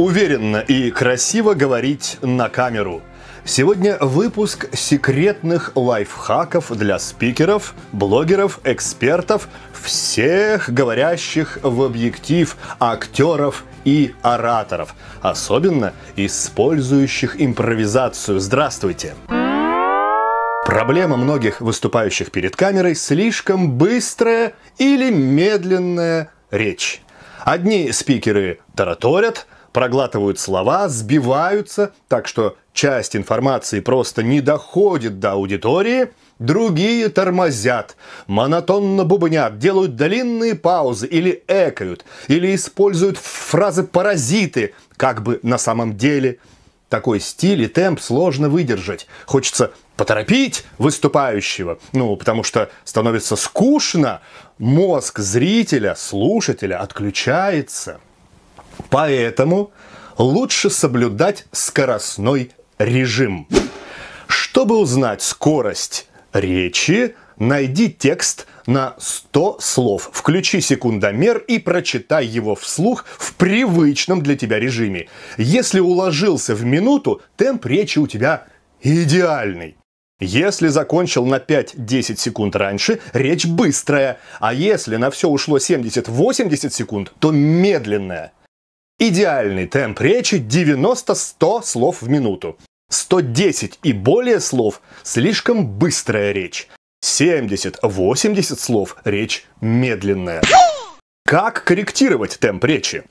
уверенно и красиво говорить на камеру. Сегодня выпуск секретных лайфхаков для спикеров, блогеров, экспертов, всех говорящих в объектив, актеров и ораторов, особенно использующих импровизацию. Здравствуйте! Проблема многих выступающих перед камерой – слишком быстрая или медленная речь. Одни спикеры тараторят – проглатывают слова, сбиваются, так что часть информации просто не доходит до аудитории, другие тормозят, монотонно бубнят, делают длинные паузы или экают, или используют фразы «паразиты», как бы на самом деле. Такой стиль и темп сложно выдержать. Хочется поторопить выступающего, ну, потому что становится скучно, мозг зрителя, слушателя отключается – Поэтому лучше соблюдать скоростной режим. Чтобы узнать скорость речи, найди текст на 100 слов, включи секундомер и прочитай его вслух в привычном для тебя режиме. Если уложился в минуту, темп речи у тебя идеальный. Если закончил на 5-10 секунд раньше, речь быстрая, а если на все ушло 70-80 секунд, то медленная. Идеальный темп речи 90-100 слов в минуту. 110 и более слов – слишком быстрая речь. 70-80 слов – речь медленная. Как корректировать темп речи?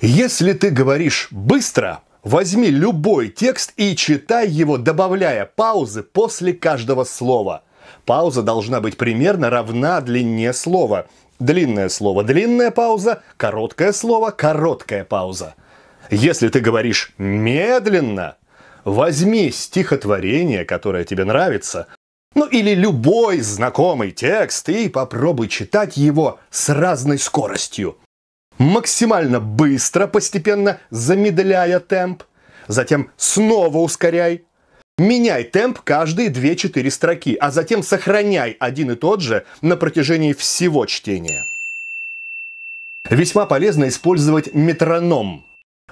Если ты говоришь быстро, возьми любой текст и читай его, добавляя паузы после каждого слова. Пауза должна быть примерно равна длине слова. Длинное слово – длинная пауза, короткое слово – короткая пауза. Если ты говоришь медленно, возьми стихотворение, которое тебе нравится, ну или любой знакомый текст и попробуй читать его с разной скоростью. Максимально быстро, постепенно замедляя темп, затем снова ускоряй, Меняй темп каждые 2-4 строки, а затем сохраняй один и тот же на протяжении всего чтения. Весьма полезно использовать метроном.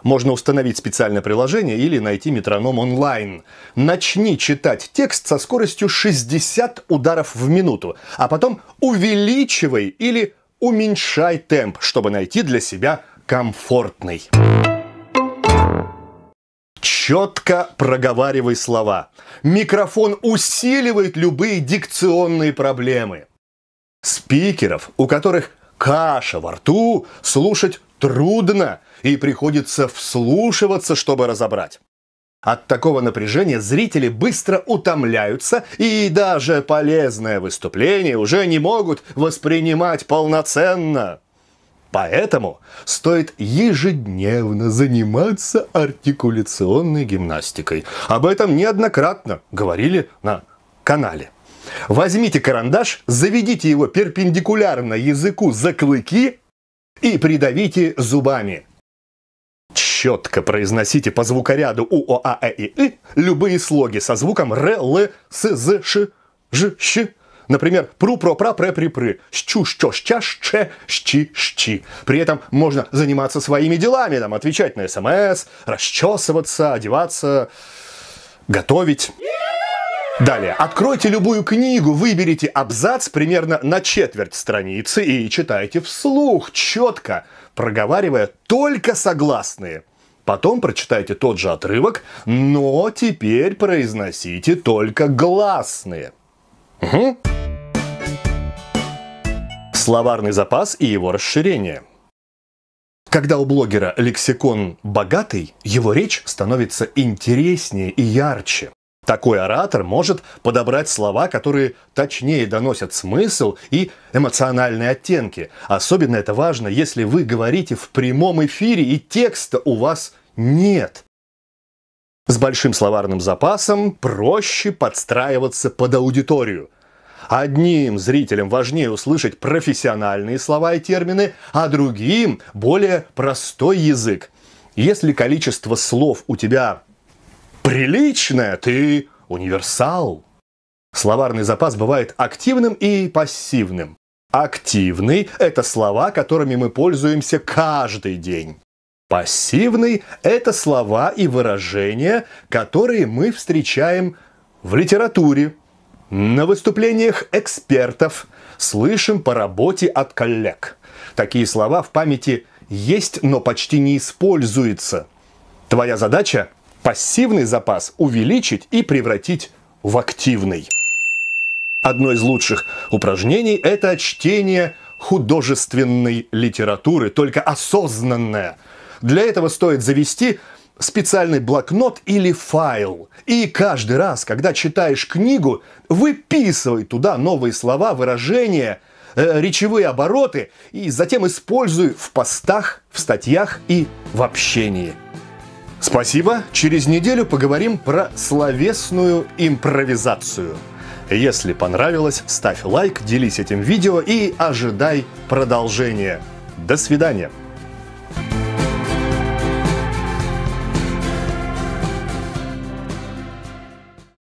Можно установить специальное приложение или найти метроном онлайн. Начни читать текст со скоростью 60 ударов в минуту, а потом увеличивай или уменьшай темп, чтобы найти для себя комфортный. Четко проговаривай слова. Микрофон усиливает любые дикционные проблемы. Спикеров, у которых каша во рту, слушать трудно и приходится вслушиваться, чтобы разобрать. От такого напряжения зрители быстро утомляются и даже полезное выступление уже не могут воспринимать полноценно. Поэтому стоит ежедневно заниматься артикуляционной гимнастикой. Об этом неоднократно говорили на канале. Возьмите карандаш, заведите его перпендикулярно языку за клыки и придавите зубами. Четко произносите по звукоряду У, О, А, Э и И любые слоги со звуком Р, Л, С, З, Ш, Ж, Щ, Например, пру про пра пре при пры щу що ща ще щи щи. При этом можно заниматься своими делами, там, отвечать на смс, эм расчесываться, одеваться, готовить. Далее. Откройте любую книгу, выберите абзац примерно на четверть страницы и читайте вслух, четко, проговаривая только согласные. Потом прочитайте тот же отрывок, но теперь произносите только гласные. Угу. Словарный запас и его расширение. Когда у блогера лексикон богатый, его речь становится интереснее и ярче. Такой оратор может подобрать слова, которые точнее доносят смысл и эмоциональные оттенки. Особенно это важно, если вы говорите в прямом эфире и текста у вас нет. С большим словарным запасом проще подстраиваться под аудиторию. Одним зрителям важнее услышать профессиональные слова и термины, а другим более простой язык. Если количество слов у тебя приличное, ты универсал. Словарный запас бывает активным и пассивным. Активный – это слова, которыми мы пользуемся каждый день. Пассивный – это слова и выражения, которые мы встречаем в литературе, на выступлениях экспертов, слышим по работе от коллег. Такие слова в памяти есть, но почти не используются. Твоя задача – пассивный запас увеличить и превратить в активный. Одно из лучших упражнений – это чтение художественной литературы, только осознанное – для этого стоит завести специальный блокнот или файл. И каждый раз, когда читаешь книгу, выписывай туда новые слова, выражения, э, речевые обороты и затем используй в постах, в статьях и в общении. Спасибо. Через неделю поговорим про словесную импровизацию. Если понравилось, ставь лайк, делись этим видео и ожидай продолжения. До свидания.